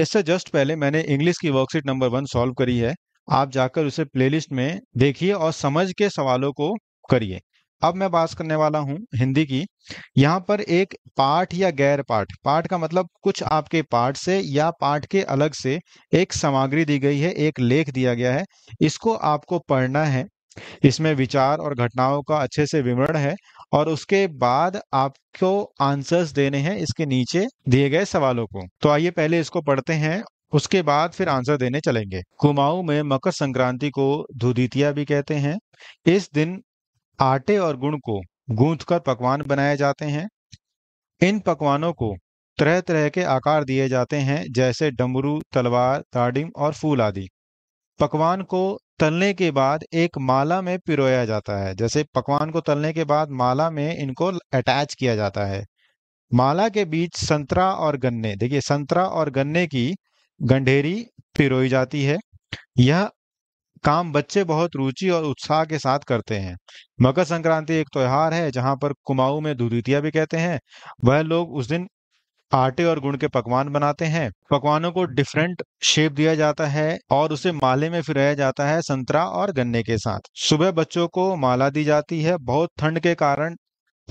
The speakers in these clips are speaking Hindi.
इससे जस्ट पहले मैंने इंग्लिश की वर्कशीट नंबर वन सॉल्व करी है आप जाकर उसे प्लेलिस्ट में देखिए और समझ के सवालों को करिए अब मैं बात करने वाला हूं हिंदी की यहाँ पर एक पाठ या गैर पाठ पाठ का मतलब कुछ आपके पाठ से या पाठ के अलग से एक सामग्री दी गई है एक लेख दिया गया है इसको आपको पढ़ना है इसमें विचार और घटनाओं का अच्छे से विवरण है और उसके बाद आपको आंसर्स देने हैं इसके नीचे दिए गए सवालों को तो आइए पहले इसको पढ़ते हैं उसके बाद फिर आंसर देने चलेंगे कुमाऊं में मकर संक्रांति को धुदितिया भी कहते हैं इस दिन आटे और गुड़ को गूंथ पकवान बनाए जाते हैं इन पकवानों को तरह तरह के आकार दिए जाते हैं जैसे डमरू तलवार ताडिम और फूल आदि पकवान को तलने के बाद एक माला में पिरोया जाता है जैसे पकवान को तलने के बाद माला में इनको अटैच किया जाता है माला के बीच संतरा और गन्ने देखिए संतरा और गन्ने की गंढेरी पिरोई जाती है यह काम बच्चे बहुत रुचि और उत्साह के साथ करते हैं मकर संक्रांति एक त्योहार है जहां पर कुमाऊ में धुदुतिया भी कहते हैं वह लोग उस दिन आटे और गुड़ के पकवान बनाते हैं पकवानों को डिफरेंट शेप दिया जाता है और उसे माले में फिराया जाता है संतरा और गन्ने के साथ सुबह बच्चों को माला दी जाती है बहुत ठंड के कारण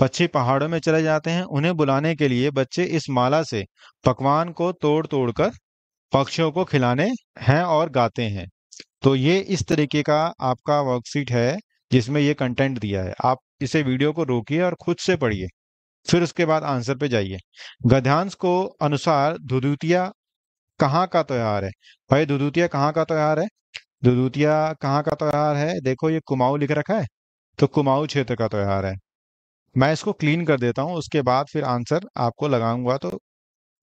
बच्चे पहाड़ों में चले जाते हैं उन्हें बुलाने के लिए बच्चे इस माला से पकवान को तोड़ तोड़ कर पक्षियों को खिलाने हैं और गाते हैं तो ये इस तरीके का आपका वर्कशीट है जिसमें ये कंटेंट दिया है आप इसे वीडियो को रोकिए और खुद से पढ़िए फिर उसके बाद आंसर पे जाइए गध्यांश को अनुसार दुदुतिया कहाँ का त्यौहार है भाई दुदुतिया कहाँ का त्यौहार है दुदुतिया कहाँ का त्यौहार है देखो ये कुमाऊ लिख रखा है तो कुमाऊ क्षेत्र का त्यौहार है मैं इसको क्लीन कर देता हूँ उसके बाद फिर आंसर आपको लगाऊंगा तो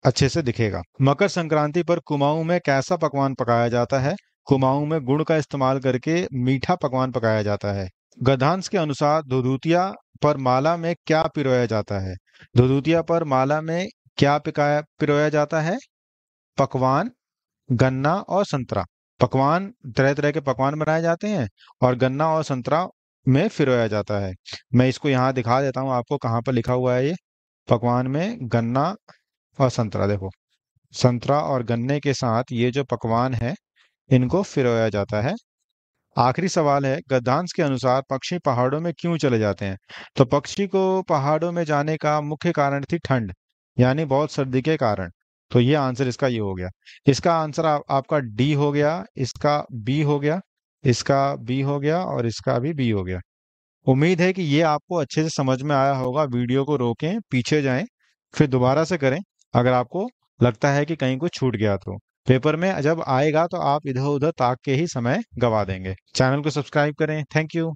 अच्छे से दिखेगा मकर संक्रांति पर कुमाऊ में कैसा पकवान पकाया जाता है कुमाऊ में गुड़ का इस्तेमाल करके मीठा पकवान पकाया जाता है गधांश के अनुसार धुधुतिया पर माला में क्या पिरोया जाता है धुधुतिया पर माला में क्या पिकाया पिरोया जाता है पकवान गन्ना और संतरा पकवान तरह तरह के पकवान बनाए जाते हैं और गन्ना और संतरा में फिरोया जाता है मैं इसको यहाँ दिखा देता हूँ आपको कहाँ पर लिखा हुआ है ये पकवान में गन्ना और संतरा देखो संतरा और गन्ने के साथ ये जो पकवान है इनको फिरोया जाता है आखिरी सवाल है गद्दांश के अनुसार पक्षी पहाड़ों में क्यों चले जाते हैं तो पक्षी को पहाड़ों में जाने का मुख्य कारण थी ठंड यानी बहुत सर्दी के कारण तो ये आंसर इसका ये हो गया इसका आंसर आप, आपका डी हो गया इसका बी हो गया इसका बी हो गया और इसका भी बी हो गया उम्मीद है कि ये आपको अच्छे से समझ में आया होगा वीडियो को रोकें पीछे जाएं फिर दोबारा से करें अगर आपको लगता है कि कहीं कुछ छूट गया तो पेपर में जब आएगा तो आप इधर उधर ताक के ही समय गवा देंगे चैनल को सब्सक्राइब करें थैंक यू